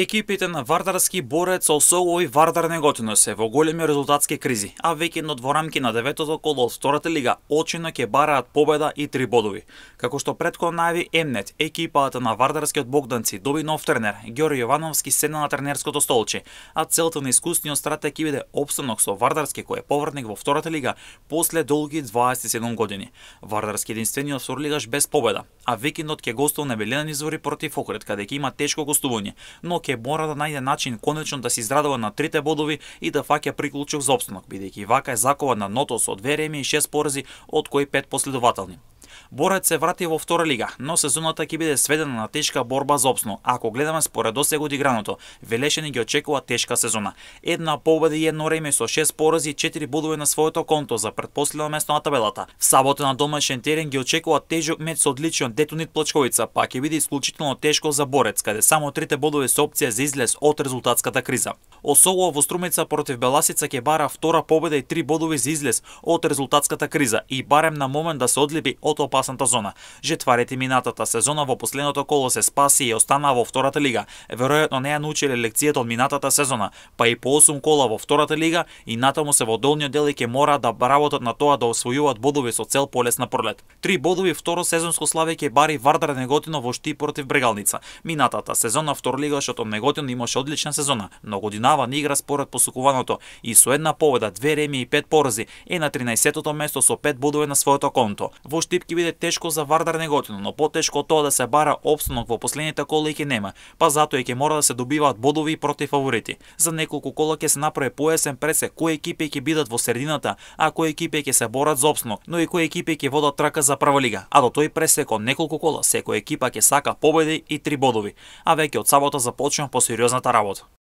Екипите на Вардарски борец со Соло и Вардар Неготино се во големи резултатски кризи, а векендот во рамки на деветото коло од втората лига очино ќе бараат победа и три бодови. Како што предко најави Емнет, екипата на Вардарскиот Богданци доби нов тренер, Георги Јовановски седна на тренерското столче, а целта на искусниот стратег ќе биде опстанок со Вардарски кој е повратник во втората лига после долги 27 години. Вардарски единствениот второлигаш без победа, а векендот ќе гостува на Белена извори против Охрид каде ќе има тешко гостување, но ќе мора да најде начин конечно да се израдува на трите бодови и да фаќа приклучок за обстанок, бидејќи вака е закова на ното со две реми и шест порази, од кои пет последователни. Борец се врати во втора лига, но сезоната ќе биде сведена на тешка борба за обсно. Ако гледаме според досег одиграното, Велешени ги очекува тешка сезона. Една победа и едно реме со 6 порази и 4 бодови на своето конто за предпоследно место на табелата. В сабота на дома терен ги очекува тежок меч со одличен Детонит Плачковица, па ќе биде исклучително тешко за борец, каде само трите бодови се опција за излез од резултатската криза. Осоло во Струмица против Беласица ќе бара втора победа и три бодови за излез од резултатската криза и барем на момент да се одлепи од опасната зона. Жетварите минатата сезона во последното коло се спаси и остана во втората лига. Веројатно не ја научиле лекцијата од минатата сезона, па и по 8 кола во втората лига и натаму се во долниот дел и ќе мора да работат на тоа да освојуваат бодови со цел на пролет. Три бодови второ сезонско славе ќе бари Вардар Неготино во шти против Брегалница. Минатата сезона што од Неготино имаше одлична сезона, но годинава не игра според посукуваното и со една победа, две реми и пет порази е на 13-тото место со пет бодови на своето конто. Во Штипки биде тешко за Вардар неготино, но потешко тоа да се бара обстанок во последните кола ќе нема, па затоа ќе мора да се добиваат бодови против фаворити. За неколку кола ќе се направи поесен пресе кои екипи ќе бидат во средината, а кои екипи ќе се борат за обстанок, но и кои екипи ќе водат трака за прва лига. А до тој пресек од неколку кола секоја екипа ќе сака победи и три бодови, а веќе од сабота започнува посериозната работа.